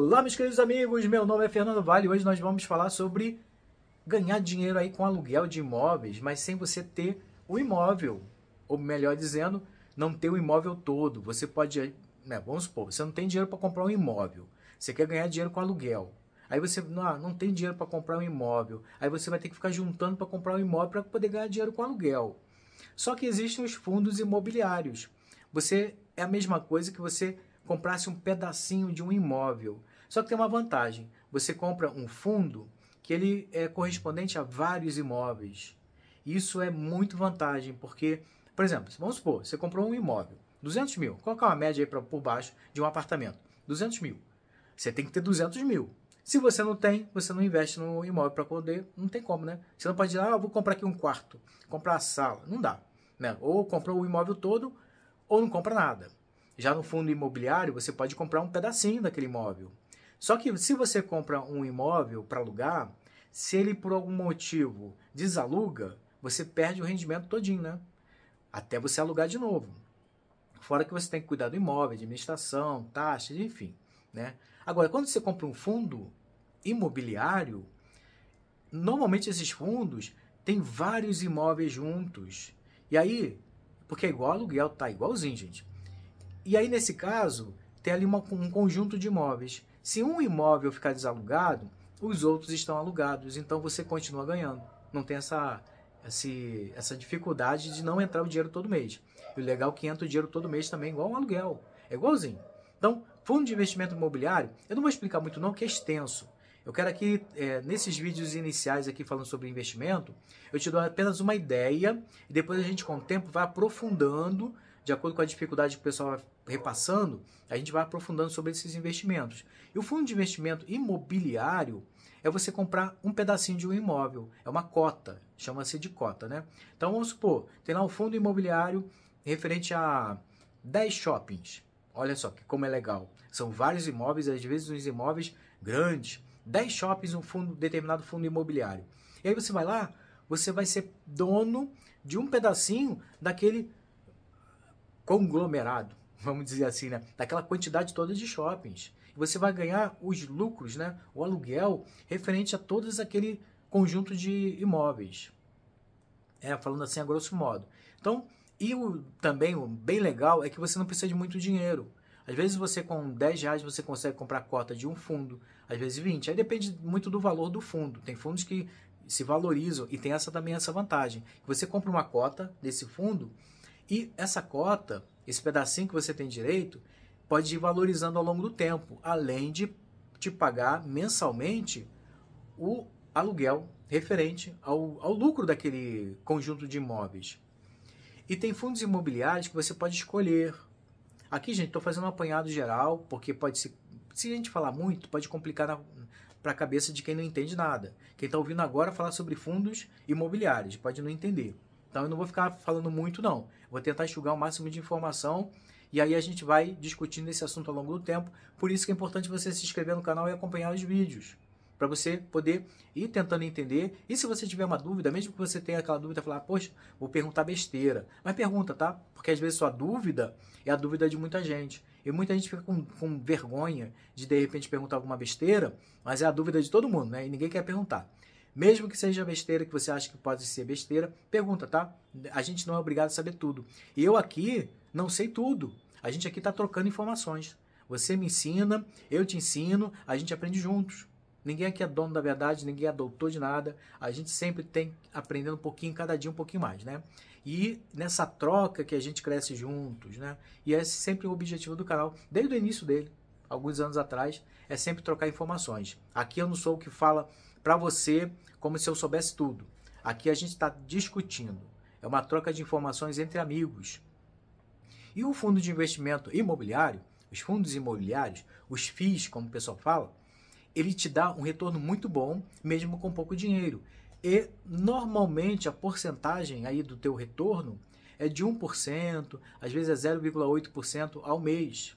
Olá, meus queridos amigos, meu nome é Fernando Vale e hoje nós vamos falar sobre ganhar dinheiro aí com aluguel de imóveis, mas sem você ter o imóvel, ou melhor dizendo, não ter o imóvel todo. Você pode, né, vamos supor, você não tem dinheiro para comprar um imóvel, você quer ganhar dinheiro com aluguel. Aí você não, não tem dinheiro para comprar um imóvel, aí você vai ter que ficar juntando para comprar um imóvel para poder ganhar dinheiro com aluguel. Só que existem os fundos imobiliários. Você é a mesma coisa que você comprasse um pedacinho de um imóvel. Só que tem uma vantagem: você compra um fundo que ele é correspondente a vários imóveis. Isso é muito vantagem, porque, por exemplo, vamos supor, você comprou um imóvel, 200 mil, colocar uma é média aí pra, por baixo de um apartamento, 200 mil. Você tem que ter 200 mil. Se você não tem, você não investe no imóvel para poder, não tem como, né? Você não pode dizer, ah, vou comprar aqui um quarto, comprar a sala, não dá. Né? Ou compra o imóvel todo, ou não compra nada. Já no fundo imobiliário, você pode comprar um pedacinho daquele imóvel. Só que se você compra um imóvel para alugar, se ele por algum motivo desaluga, você perde o rendimento todinho, né? Até você alugar de novo. Fora que você tem que cuidar do imóvel, administração, taxas, enfim, né? Agora, quando você compra um fundo imobiliário, normalmente esses fundos têm vários imóveis juntos. E aí, porque é igual aluguel, tá igualzinho, gente. E aí, nesse caso, tem ali uma, um conjunto de imóveis. Se um imóvel ficar desalugado, os outros estão alugados, então você continua ganhando. Não tem essa, essa dificuldade de não entrar o dinheiro todo mês. E o legal é que entra o dinheiro todo mês também, igual um aluguel. É igualzinho. Então, fundo de investimento imobiliário, eu não vou explicar muito não, que é extenso. Eu quero aqui, é, nesses vídeos iniciais aqui falando sobre investimento, eu te dou apenas uma ideia e depois a gente com o tempo vai aprofundando de acordo com a dificuldade que o pessoal repassando, a gente vai aprofundando sobre esses investimentos. E o fundo de investimento imobiliário é você comprar um pedacinho de um imóvel, é uma cota, chama-se de cota, né? Então vamos supor, tem lá um fundo imobiliário referente a 10 shoppings. Olha só que como é legal. São vários imóveis, às vezes uns imóveis grandes. 10 shoppings, um fundo, determinado fundo imobiliário. E aí você vai lá, você vai ser dono de um pedacinho daquele conglomerado vamos dizer assim, né, daquela quantidade toda de shoppings. Você vai ganhar os lucros, né, o aluguel referente a todo aquele conjunto de imóveis. É, falando assim a grosso modo. Então, e o, também o bem legal é que você não precisa de muito dinheiro. Às vezes você com 10 reais você consegue comprar a cota de um fundo, às vezes 20. Aí depende muito do valor do fundo. Tem fundos que se valorizam e tem essa também essa vantagem. Você compra uma cota desse fundo e essa cota esse pedacinho que você tem direito pode ir valorizando ao longo do tempo, além de te pagar mensalmente o aluguel referente ao, ao lucro daquele conjunto de imóveis. E tem fundos imobiliários que você pode escolher. Aqui, gente, estou fazendo um apanhado geral, porque pode se, se a gente falar muito, pode complicar para a cabeça de quem não entende nada. Quem está ouvindo agora falar sobre fundos imobiliários pode não entender. Então eu não vou ficar falando muito, não. Vou tentar enxugar o máximo de informação e aí a gente vai discutindo esse assunto ao longo do tempo. Por isso que é importante você se inscrever no canal e acompanhar os vídeos para você poder ir tentando entender. E se você tiver uma dúvida, mesmo que você tenha aquela dúvida, falar, poxa, vou perguntar besteira. Mas pergunta, tá? Porque às vezes sua dúvida é a dúvida de muita gente. E muita gente fica com, com vergonha de de repente perguntar alguma besteira, mas é a dúvida de todo mundo, né? E ninguém quer perguntar. Mesmo que seja besteira, que você acha que pode ser besteira, pergunta, tá? A gente não é obrigado a saber tudo. Eu aqui não sei tudo. A gente aqui está trocando informações. Você me ensina, eu te ensino, a gente aprende juntos. Ninguém aqui é dono da verdade, ninguém é doutor de nada. A gente sempre tem aprendendo um pouquinho, cada dia um pouquinho mais, né? E nessa troca que a gente cresce juntos, né? E é sempre o objetivo do canal, desde o início dele, alguns anos atrás, é sempre trocar informações. Aqui eu não sou o que fala para você como se eu soubesse tudo. Aqui a gente está discutindo. É uma troca de informações entre amigos. E o fundo de investimento imobiliário, os fundos imobiliários, os FIIs, como o pessoal fala, ele te dá um retorno muito bom, mesmo com pouco dinheiro. E normalmente a porcentagem aí do teu retorno é de 1%, às vezes é 0,8% ao mês.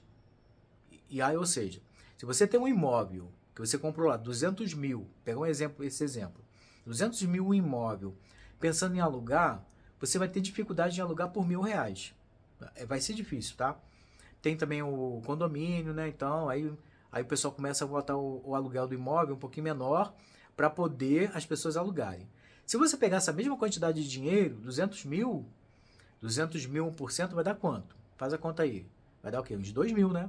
E aí, ou seja, se você tem um imóvel que você comprou lá 200 mil, pegar um exemplo, esse exemplo, 200 mil imóvel, pensando em alugar, você vai ter dificuldade de alugar por mil reais. É, vai ser difícil, tá? Tem também o condomínio, né? Então, aí, aí o pessoal começa a botar o, o aluguel do imóvel um pouquinho menor para poder as pessoas alugarem. Se você pegar essa mesma quantidade de dinheiro, 200 mil, 200 mil 1% vai dar quanto? Faz a conta aí. Vai dar o quê? Uns 2 mil, né?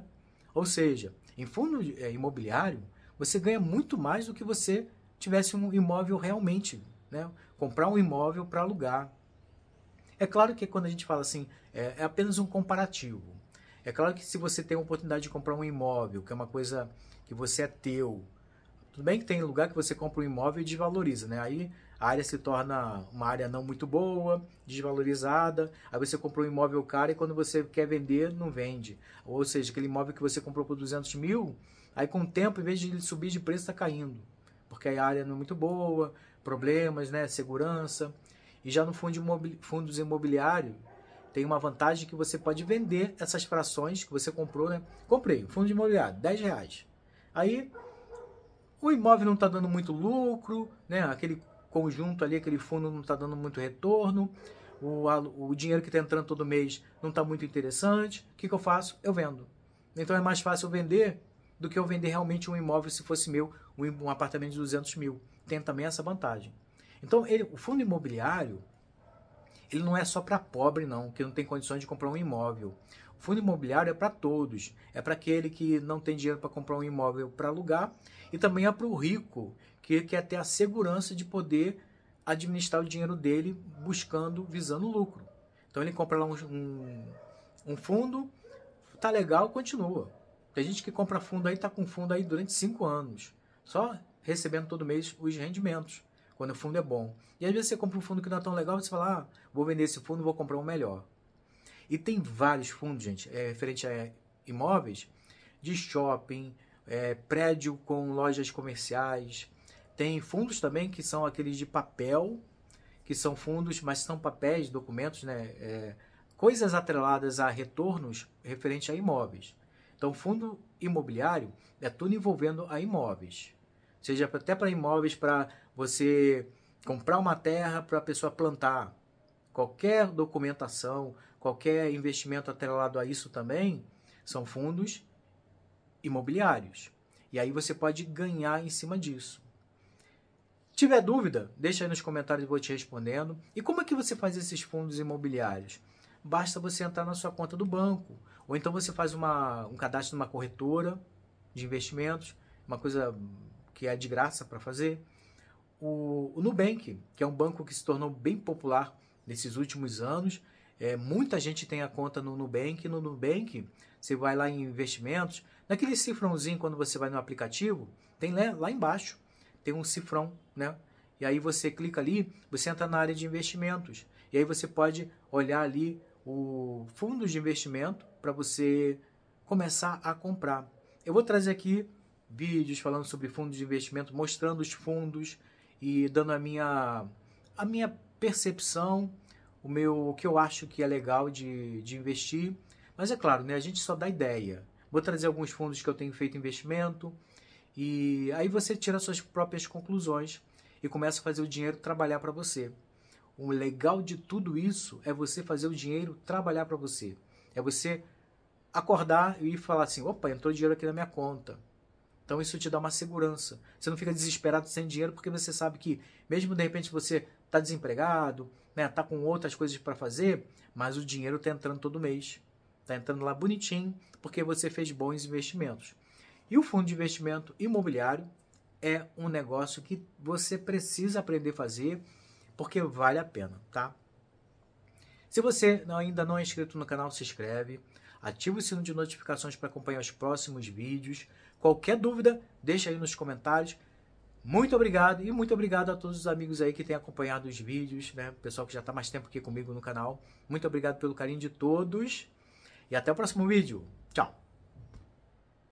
Ou seja, em fundo é, imobiliário, você ganha muito mais do que você tivesse um imóvel realmente, né? Comprar um imóvel para alugar. É claro que quando a gente fala assim, é, é, apenas um comparativo. É claro que se você tem a oportunidade de comprar um imóvel, que é uma coisa que você é teu, tudo bem que tem lugar que você compra um imóvel e desvaloriza, né? Aí a área se torna uma área não muito boa, desvalorizada. Aí você comprou um imóvel caro e quando você quer vender, não vende. Ou seja, aquele imóvel que você comprou por 200 mil, Aí com o tempo, em vez de ele subir de preço, está caindo. Porque a área não é muito boa, problemas, né? Segurança. E já no fundo imobili fundos imobiliário, tem uma vantagem que você pode vender essas frações que você comprou, né? Comprei, fundo fundo imobiliário, 10 reais. Aí o imóvel não está dando muito lucro, né? Aquele conjunto ali, aquele fundo não está dando muito retorno, o, o dinheiro que está entrando todo mês não está muito interessante. O que, que eu faço? Eu vendo. Então é mais fácil vender do que eu vender realmente um imóvel se fosse meu, um apartamento de 200 mil. Tem também essa vantagem. Então, ele, o fundo imobiliário, ele não é só para pobre, não, que não tem condições de comprar um imóvel. O fundo imobiliário é para todos. É para aquele que não tem dinheiro para comprar um imóvel para alugar e também é para o rico, que quer ter a segurança de poder administrar o dinheiro dele buscando, visando lucro. Então ele compra lá um, um, um fundo, tá legal, continua. Tem gente que compra fundo aí, está com fundo aí durante cinco anos, só recebendo todo mês os rendimentos, quando o fundo é bom. E às vezes você compra um fundo que não é tão legal, você fala, ah, vou vender esse fundo, vou comprar um melhor. E tem vários fundos, gente, é, referente a imóveis, de shopping, é, prédio com lojas comerciais. Tem fundos também que são aqueles de papel, que são fundos, mas são papéis, documentos, né? É, coisas atreladas a retornos referente a imóveis. Então, fundo imobiliário é tudo envolvendo a imóveis. Seja até para imóveis para você comprar uma terra para a pessoa plantar. Qualquer documentação, qualquer investimento atrelado a isso também são fundos imobiliários. E aí você pode ganhar em cima disso. Tiver dúvida, deixa aí nos comentários, eu vou te respondendo. E como é que você faz esses fundos imobiliários? Basta você entrar na sua conta do banco. Ou então você faz uma, um cadastro numa corretora de investimentos, uma coisa que é de graça para fazer. O, o Nubank, que é um banco que se tornou bem popular nesses últimos anos, é, muita gente tem a conta no Nubank. No Nubank, você vai lá em investimentos, naquele cifrãozinho quando você vai no aplicativo, tem lá, lá embaixo, tem um cifrão, né? E aí você clica ali, você entra na área de investimentos. E aí você pode olhar ali o fundo de investimento para você começar a comprar. Eu vou trazer aqui vídeos falando sobre fundos de investimento, mostrando os fundos e dando a minha, a minha percepção, o meu o que eu acho que é legal de, de investir. Mas é claro, né, a gente só dá ideia. Vou trazer alguns fundos que eu tenho feito investimento e aí você tira suas próprias conclusões e começa a fazer o dinheiro trabalhar para você. O legal de tudo isso é você fazer o dinheiro trabalhar para você. É você acordar e falar assim: opa, entrou dinheiro aqui na minha conta. Então isso te dá uma segurança. Você não fica desesperado sem dinheiro porque você sabe que, mesmo de repente você está desempregado, né, tá com outras coisas para fazer, mas o dinheiro está entrando todo mês. Está entrando lá bonitinho porque você fez bons investimentos. E o fundo de investimento imobiliário é um negócio que você precisa aprender a fazer porque vale a pena, tá? Se você ainda não é inscrito no canal, se inscreve, ativa o sino de notificações para acompanhar os próximos vídeos. Qualquer dúvida, deixa aí nos comentários. Muito obrigado e muito obrigado a todos os amigos aí que têm acompanhado os vídeos, né? Pessoal que já está mais tempo aqui comigo no canal. Muito obrigado pelo carinho de todos e até o próximo vídeo.